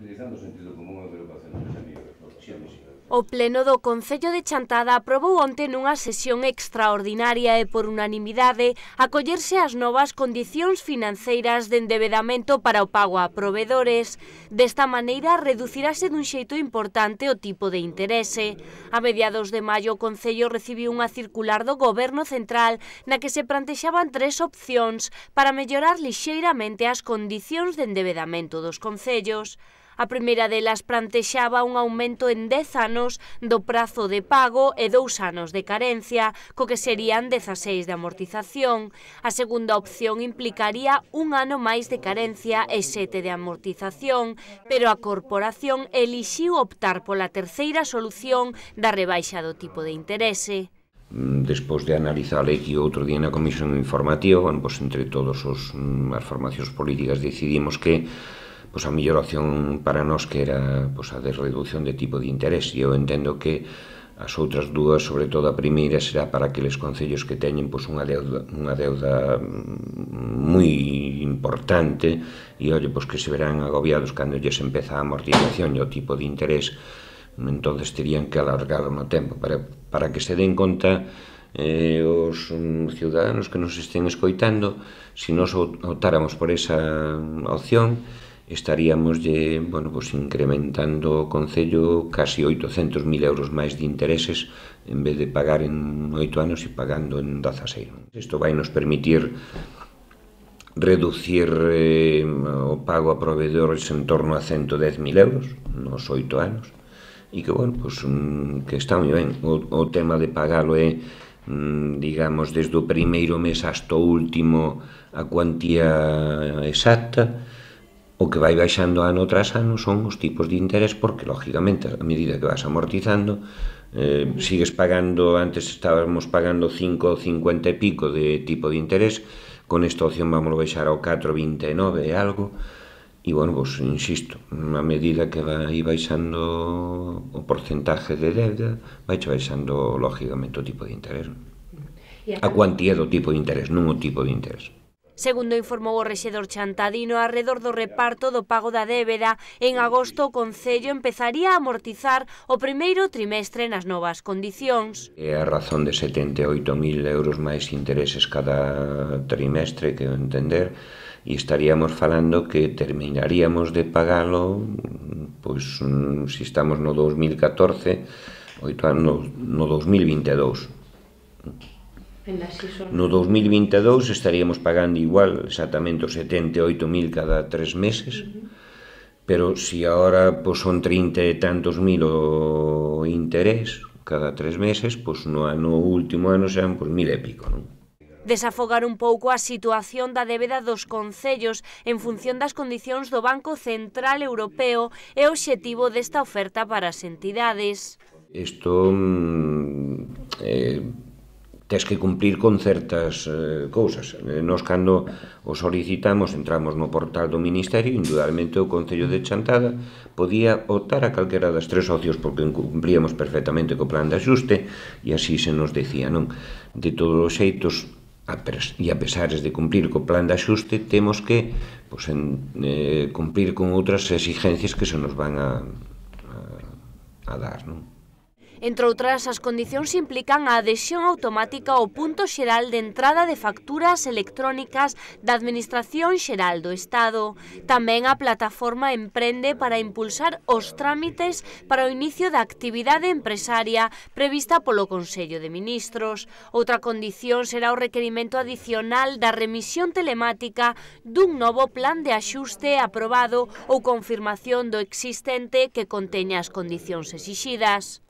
utilizando o sentido común a preocupación dos amigos. O Pleno do Concello de Chantada aprobou onte nunha sesión extraordinaria e por unanimidade acollerse as novas condicións financeiras de endebedamento para o pago a provedores. Desta maneira, reducirase dun xeito importante o tipo de interese. A mediados de maio, o Concello recibiu unha circular do Goberno Central na que se plantexaban tres opcións para mellorar lixeiramente as condicións de endebedamento dos Concellos. A primeira delas plantexaba un aumento en 10 anos do prazo de pago e 2 anos de carencia, co que serían 16 de amortización. A segunda opción implicaría un ano máis de carencia e 7 de amortización, pero a corporación elixiu optar pola terceira solución da rebaixa do tipo de interese despois de analizar que outro día na Comisión Informativa, bueno, pois entre todos os, mm, as formacións políticas decidimos que pois a mellor opción para nós que era pois, a de reducción de tipo de interés e eu entendo que as outras dúas, sobre todo a primeira, será para aqueles concellos que teñen pois, unha deuda, unha deuda moi importante e, olle, pois, que se verán agobiados cando lles empeza a amortización e o tipo de interés entonces terían que alargar no tempo para, para que se den conta eh, os um, ciudadanos que nos estén escoitando se nos optáramos por esa opción estaríamos de, bueno, pues incrementando o Concello casi 800.000 euros máis de intereses en vez de pagar en oito anos e pagando en 16. Isto vai nos permitir reducir eh, o pago a proveedores en torno a 110.000 euros nos oito anos e que, bueno, pues, mm, que está moi ben. O, o tema de pagalo é mm, digamos, desde o primeiro mes hasta o último a cuantía exacta, O que vai baixando ano tras ano son os tipos de interés porque, lógicamente, a medida que vas amortizando, eh, sigues pagando, antes estábamos pagando 5, 50 e pico de tipo de interés, con esta opción vamos a baixar ao 4, 29 e algo, e, bueno, vos insisto, a medida que vai baixando o porcentaje de deuda, vai baixando, lógicamente, o tipo de interés. A cuantía do tipo de interés, non o tipo de interés. Segundo informou o rexedor Chantadino, arredor do reparto do pago da débeda, en agosto o Concello empezaría a amortizar o primeiro trimestre nas novas condicións. É a razón de 78.000 euros máis intereses cada trimestre, que entender, e estaríamos falando que terminaríamos de pagalo pois mm, se estamos no 2014 oito anos no 2022 No 2022 estaríamos pagando igual exactamente os 78.000 cada tres meses, uh -huh. pero si agora pues, son 30 e tantos mil o interés cada tres meses, pues, no ano último ano sean pues, mil e pico. Non? desafogar un pouco a situación da débeda dos concellos en función das condicións do Banco Central Europeo é o obxectivo desta oferta para as entidades. Isto mm, eh, tes que cumplir con certas eh, cousas. Eh, nos cando o solicitamos entramos no portal do Ministerio, indudablemente o Concello de Chantada podía optar a calquera das tres socios porque cumplíamos perfectamente co plan de axuste e así se nos decía, non? De todos os xeitos e a pesares de cumplir co plan de axuste temos que pois, en, eh, cumplir con outras exigencias que se nos van a, a, a dar, non? Entre outras, as condicións implican a adhesión automática ao punto xeral de entrada de facturas electrónicas da Administración Xeral do Estado. Tamén a plataforma emprende para impulsar os trámites para o inicio da actividade empresaria prevista polo Consello de Ministros. Outra condición será o requerimento adicional da remisión telemática dun novo plan de axuste aprobado ou confirmación do existente que conteña as condicións exixidas.